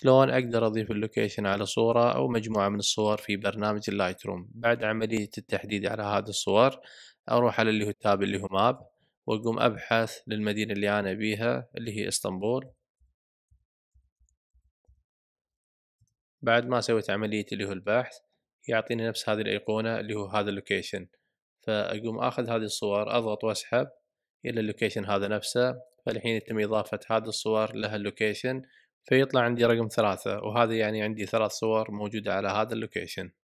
شلون أقدر أضيف اللوكيشن على صورة أو مجموعة من الصور في برنامج اللايت روم بعد عملية التحديد على هذه الصور أروح على اللي هو التاب اللي هو ماب وأقوم أبحث للمدينة اللي أنا بيها اللي هي اسطنبول بعد ما سويت عملية اللي هو البحث يعطيني نفس هذه الأيقونة اللي هو هذا اللوكيشن فأقوم أخذ هذه الصور أضغط وأسحب إلى اللوكيشن هذا نفسه فالحين يتم إضافة هذه الصور لها اللوكيشن فيطلع عندي رقم ثلاثة وهذا يعني عندي ثلاث صور موجودة على هذا اللوكيشن